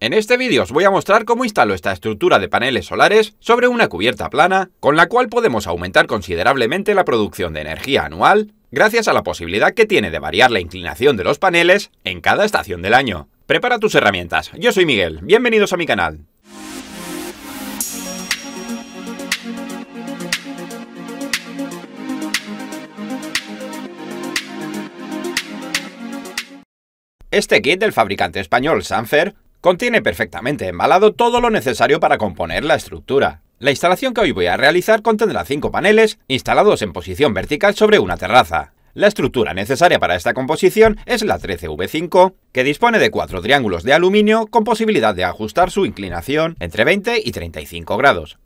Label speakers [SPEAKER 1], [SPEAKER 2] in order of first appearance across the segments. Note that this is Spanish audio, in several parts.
[SPEAKER 1] En este vídeo os voy a mostrar cómo instalo esta estructura de paneles solares sobre una cubierta plana, con la cual podemos aumentar considerablemente la producción de energía anual, gracias a la posibilidad que tiene de variar la inclinación de los paneles en cada estación del año. Prepara tus herramientas, yo soy Miguel, bienvenidos a mi canal. Este kit del fabricante español Sanfer Contiene perfectamente embalado todo lo necesario para componer la estructura. La instalación que hoy voy a realizar contendrá cinco paneles instalados en posición vertical sobre una terraza. La estructura necesaria para esta composición es la 13V5, que dispone de cuatro triángulos de aluminio con posibilidad de ajustar su inclinación entre 20 y 35 grados.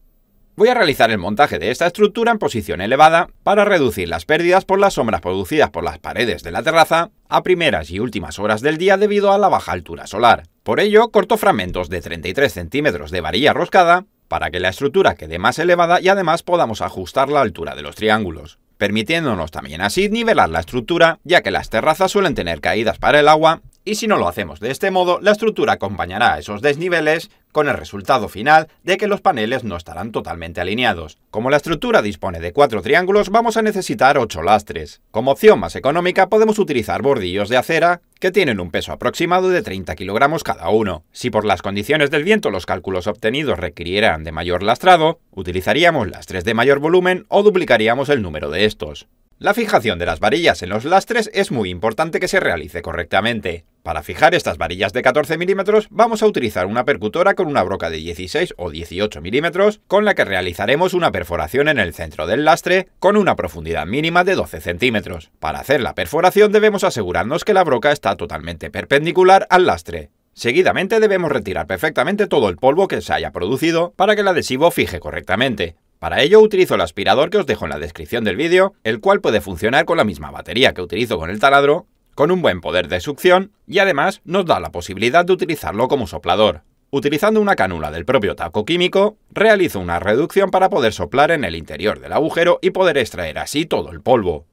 [SPEAKER 1] Voy a realizar el montaje de esta estructura en posición elevada para reducir las pérdidas por las sombras producidas por las paredes de la terraza a primeras y últimas horas del día debido a la baja altura solar. Por ello, corto fragmentos de 33 centímetros de varilla roscada para que la estructura quede más elevada y además podamos ajustar la altura de los triángulos, permitiéndonos también así nivelar la estructura, ya que las terrazas suelen tener caídas para el agua y si no lo hacemos de este modo, la estructura acompañará a esos desniveles con el resultado final de que los paneles no estarán totalmente alineados. Como la estructura dispone de cuatro triángulos, vamos a necesitar ocho lastres. Como opción más económica, podemos utilizar bordillos de acera que tienen un peso aproximado de 30 kilogramos cada uno. Si por las condiciones del viento los cálculos obtenidos requirieran de mayor lastrado, utilizaríamos lastres de mayor volumen o duplicaríamos el número de estos. La fijación de las varillas en los lastres es muy importante que se realice correctamente. Para fijar estas varillas de 14 mm vamos a utilizar una percutora con una broca de 16 o 18 mm con la que realizaremos una perforación en el centro del lastre con una profundidad mínima de 12 cm. Para hacer la perforación debemos asegurarnos que la broca está totalmente perpendicular al lastre. Seguidamente debemos retirar perfectamente todo el polvo que se haya producido para que el adhesivo fije correctamente. Para ello utilizo el aspirador que os dejo en la descripción del vídeo, el cual puede funcionar con la misma batería que utilizo con el taladro, con un buen poder de succión y además nos da la posibilidad de utilizarlo como soplador. Utilizando una cánula del propio taco químico, realizo una reducción para poder soplar en el interior del agujero y poder extraer así todo el polvo.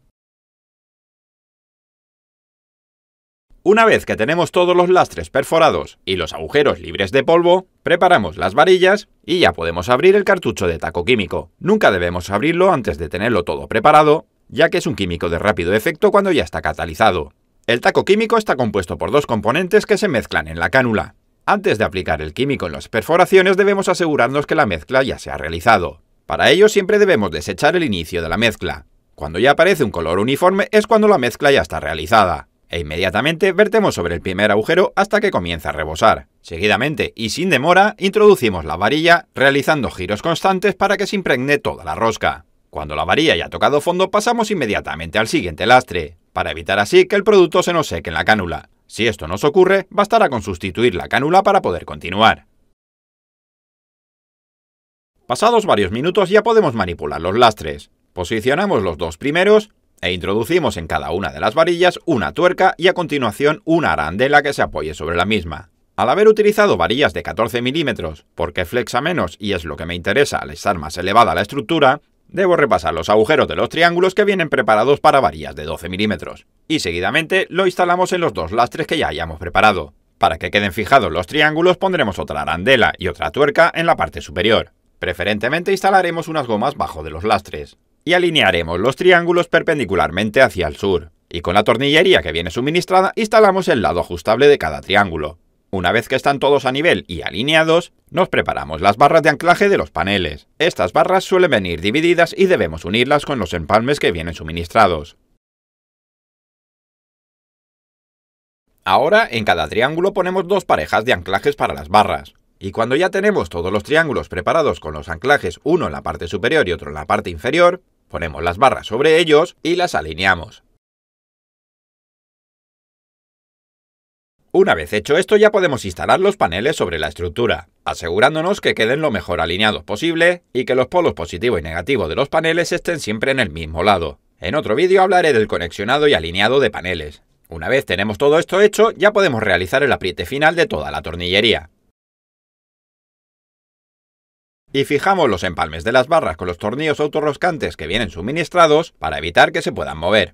[SPEAKER 1] Una vez que tenemos todos los lastres perforados y los agujeros libres de polvo, preparamos las varillas y ya podemos abrir el cartucho de taco químico. Nunca debemos abrirlo antes de tenerlo todo preparado, ya que es un químico de rápido efecto cuando ya está catalizado. El taco químico está compuesto por dos componentes que se mezclan en la cánula. Antes de aplicar el químico en las perforaciones debemos asegurarnos que la mezcla ya se ha realizado. Para ello siempre debemos desechar el inicio de la mezcla. Cuando ya aparece un color uniforme es cuando la mezcla ya está realizada e inmediatamente vertemos sobre el primer agujero hasta que comienza a rebosar. Seguidamente y sin demora introducimos la varilla realizando giros constantes para que se impregne toda la rosca. Cuando la varilla haya tocado fondo pasamos inmediatamente al siguiente lastre, para evitar así que el producto se nos seque en la cánula. Si esto nos ocurre, bastará con sustituir la cánula para poder continuar. Pasados varios minutos ya podemos manipular los lastres. Posicionamos los dos primeros e introducimos en cada una de las varillas una tuerca y a continuación una arandela que se apoye sobre la misma. Al haber utilizado varillas de 14 milímetros, porque flexa menos y es lo que me interesa al estar más elevada la estructura, debo repasar los agujeros de los triángulos que vienen preparados para varillas de 12 milímetros. Y seguidamente lo instalamos en los dos lastres que ya hayamos preparado. Para que queden fijados los triángulos pondremos otra arandela y otra tuerca en la parte superior. Preferentemente instalaremos unas gomas bajo de los lastres y alinearemos los triángulos perpendicularmente hacia el sur, y con la tornillería que viene suministrada instalamos el lado ajustable de cada triángulo. Una vez que están todos a nivel y alineados, nos preparamos las barras de anclaje de los paneles. Estas barras suelen venir divididas y debemos unirlas con los empalmes que vienen suministrados. Ahora, en cada triángulo ponemos dos parejas de anclajes para las barras. Y cuando ya tenemos todos los triángulos preparados con los anclajes, uno en la parte superior y otro en la parte inferior, Ponemos las barras sobre ellos y las alineamos. Una vez hecho esto ya podemos instalar los paneles sobre la estructura, asegurándonos que queden lo mejor alineados posible y que los polos positivo y negativo de los paneles estén siempre en el mismo lado. En otro vídeo hablaré del conexionado y alineado de paneles. Una vez tenemos todo esto hecho, ya podemos realizar el apriete final de toda la tornillería y fijamos los empalmes de las barras con los tornillos autorroscantes que vienen suministrados para evitar que se puedan mover.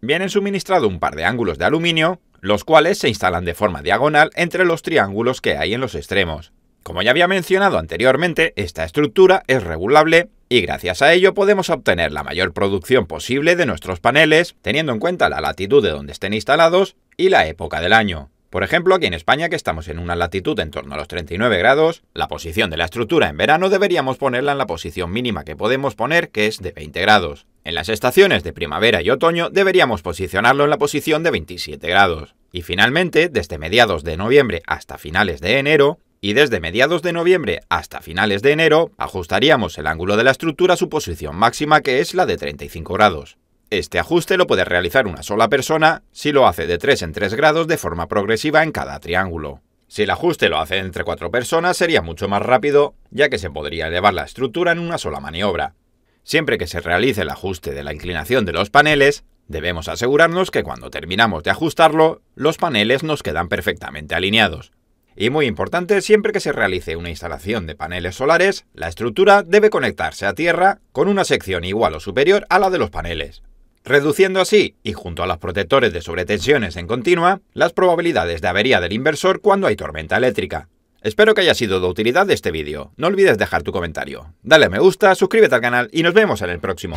[SPEAKER 1] Vienen suministrados un par de ángulos de aluminio, los cuales se instalan de forma diagonal entre los triángulos que hay en los extremos. Como ya había mencionado anteriormente, esta estructura es regulable y gracias a ello podemos obtener la mayor producción posible de nuestros paneles, teniendo en cuenta la latitud de donde estén instalados y la época del año. Por ejemplo, aquí en España, que estamos en una latitud en torno a los 39 grados, la posición de la estructura en verano deberíamos ponerla en la posición mínima que podemos poner, que es de 20 grados. En las estaciones de primavera y otoño deberíamos posicionarlo en la posición de 27 grados. Y finalmente, desde mediados de noviembre hasta finales de enero, y desde mediados de noviembre hasta finales de enero, ajustaríamos el ángulo de la estructura a su posición máxima que es la de 35 grados. Este ajuste lo puede realizar una sola persona si lo hace de 3 en 3 grados de forma progresiva en cada triángulo. Si el ajuste lo hace entre 4 personas sería mucho más rápido, ya que se podría elevar la estructura en una sola maniobra. Siempre que se realice el ajuste de la inclinación de los paneles, debemos asegurarnos que cuando terminamos de ajustarlo, los paneles nos quedan perfectamente alineados. Y muy importante, siempre que se realice una instalación de paneles solares, la estructura debe conectarse a tierra con una sección igual o superior a la de los paneles reduciendo así, y junto a los protectores de sobretensiones en continua, las probabilidades de avería del inversor cuando hay tormenta eléctrica. Espero que haya sido de utilidad este vídeo. No olvides dejar tu comentario. Dale a me gusta, suscríbete al canal y nos vemos en el próximo.